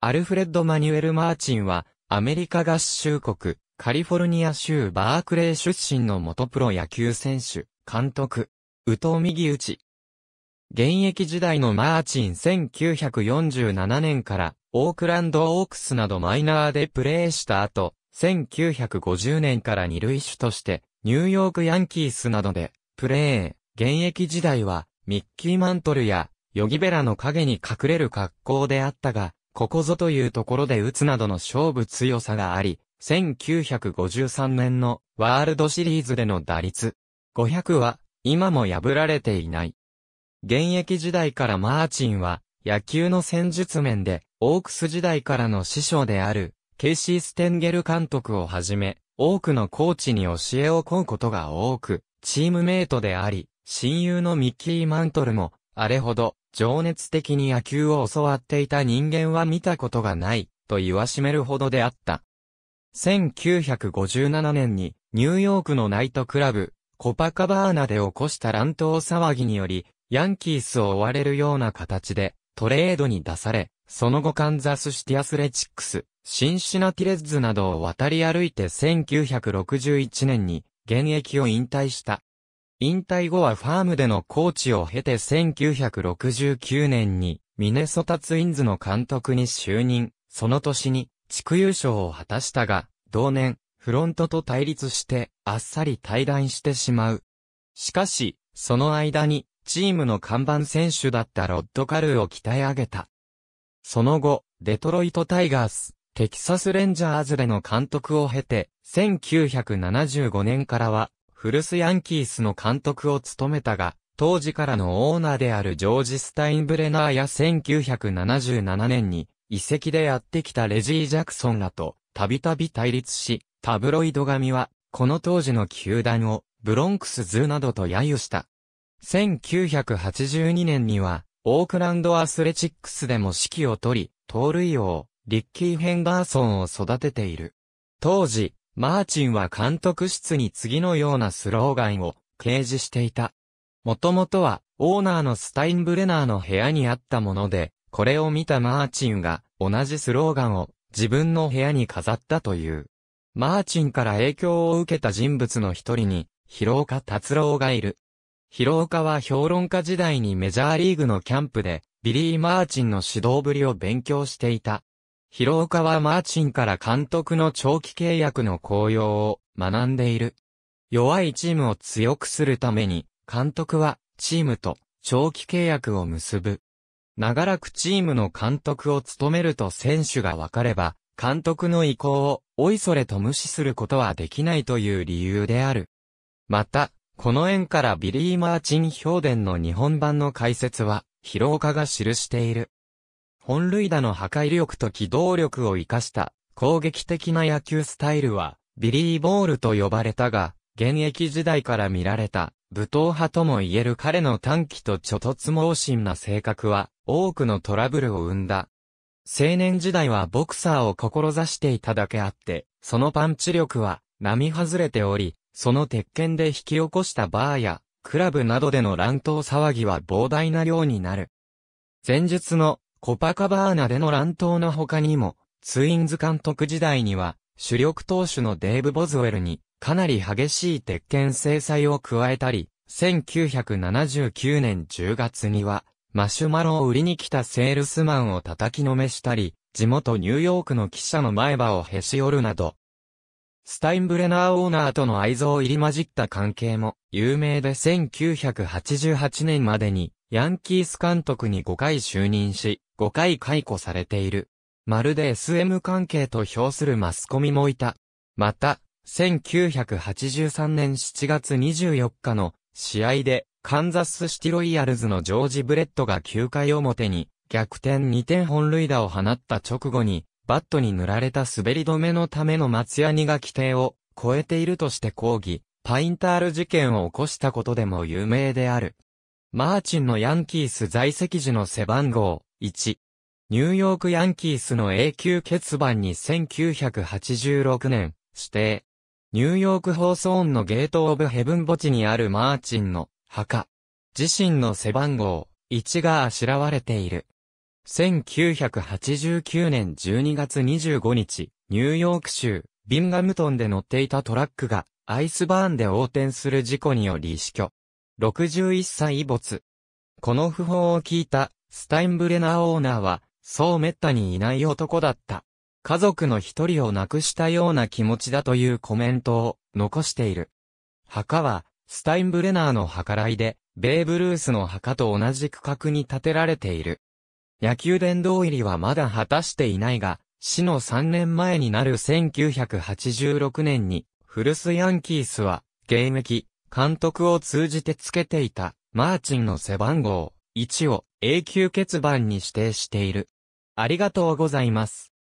アルフレッド・マニュエル・マーチンは、アメリカ合衆国、カリフォルニア州バークレー出身の元プロ野球選手、監督、宇藤右打ち。現役時代のマーチン1947年から、オークランド・オークスなどマイナーでプレーした後、1950年から二塁手として、ニューヨーク・ヤンキースなどで、プレー、現役時代は、ミッキー・マントルや、ヨギベラの影に隠れる格好であったが、ここぞというところで打つなどの勝負強さがあり、1953年のワールドシリーズでの打率500は今も破られていない。現役時代からマーチンは野球の戦術面でオークス時代からの師匠であるケイシー・ステンゲル監督をはじめ多くのコーチに教えを請うことが多くチームメイトであり親友のミッキー・マントルもあれほど情熱的に野球を教わっていた人間は見たことがない、と言わしめるほどであった。1957年に、ニューヨークのナイトクラブ、コパカバーナで起こした乱闘騒ぎにより、ヤンキースを追われるような形で、トレードに出され、その後カンザスシティアスレチックス、シンシナティレッズなどを渡り歩いて1961年に現役を引退した。引退後はファームでのコーチを経て1969年にミネソタツインズの監督に就任、その年に地区優勝を果たしたが、同年、フロントと対立してあっさり退団してしまう。しかし、その間にチームの看板選手だったロッドカルーを鍛え上げた。その後、デトロイトタイガース、テキサスレンジャーズでの監督を経て、1975年からは古巣ヤンキースの監督を務めたが、当時からのオーナーであるジョージ・スタインブレナーや1977年に、遺跡でやってきたレジー・ジャクソンらと、たびたび対立し、タブロイド紙は、この当時の球団を、ブロンクス・ズーなどと揶揄した。1982年には、オークランド・アスレチックスでも指揮を取り、盗塁王、リッキー・ヘンダーソンを育てている。当時、マーチンは監督室に次のようなスローガンを掲示していた。もともとは、オーナーのスタインブレナーの部屋にあったもので、これを見たマーチンが、同じスローガンを自分の部屋に飾ったという。マーチンから影響を受けた人物の一人に、広岡達郎がいる。広岡は評論家時代にメジャーリーグのキャンプで、ビリー・マーチンの指導ぶりを勉強していた。広岡はマーチンから監督の長期契約の効用を学んでいる。弱いチームを強くするために、監督はチームと長期契約を結ぶ。長らくチームの監督を務めると選手が分かれば、監督の意向をおいそれと無視することはできないという理由である。また、この縁からビリー・マーチン・評伝の日本版の解説は、広岡が記している。本塁打の破壊力と機動力を活かした攻撃的な野球スタイルはビリーボールと呼ばれたが、現役時代から見られた武闘派とも言える彼の短期とちょとつ猛進な性格は多くのトラブルを生んだ。青年時代はボクサーを志していただけあって、そのパンチ力は並外れており、その鉄拳で引き起こしたバーや、クラブなどでの乱闘騒ぎは膨大な量になる。前述のコパカバーナでの乱闘の他にも、ツインズ監督時代には、主力投手のデーブ・ボズウェルに、かなり激しい鉄拳制裁を加えたり、1979年10月には、マシュマロを売りに来たセールスマンを叩きのめしたり、地元ニューヨークの記者の前歯をへし折るなど、スタインブレナーオーナーとの愛憎入り混じった関係も有名で1988年までにヤンキース監督に5回就任し、5回解雇されている。まるで SM 関係と評するマスコミもいた。また、1983年7月24日の試合で、カンザスシティロイヤルズのジョージ・ブレットが9回表に逆転2点本塁打を放った直後に、バットに塗られた滑り止めのための松ヤニが規定を超えているとして抗議、パインタール事件を起こしたことでも有名である。マーチンのヤンキース在籍時の背番号1、ニューヨークヤンキースの永久欠番に1986年、指定。ニューヨーク放送音のゲートオブヘブン墓地にあるマーチンの墓。自身の背番号、1があしらわれている。1989年12月25日、ニューヨーク州、ビンガムトンで乗っていたトラックが、アイスバーンで横転する事故により死去。61歳没。この訃報を聞いた、スタインブレナーオーナーは、そう滅多にいない男だった。家族の一人を亡くしたような気持ちだというコメントを残している。墓は、スタインブレナーの計らいで、ベーブ・ルースの墓と同じ区画に建てられている。野球殿堂入りはまだ果たしていないが、死の3年前になる1986年に、フルスヤンキースは、現役、監督を通じてつけていた、マーチンの背番号、1を、永久欠番に指定している。ありがとうございます。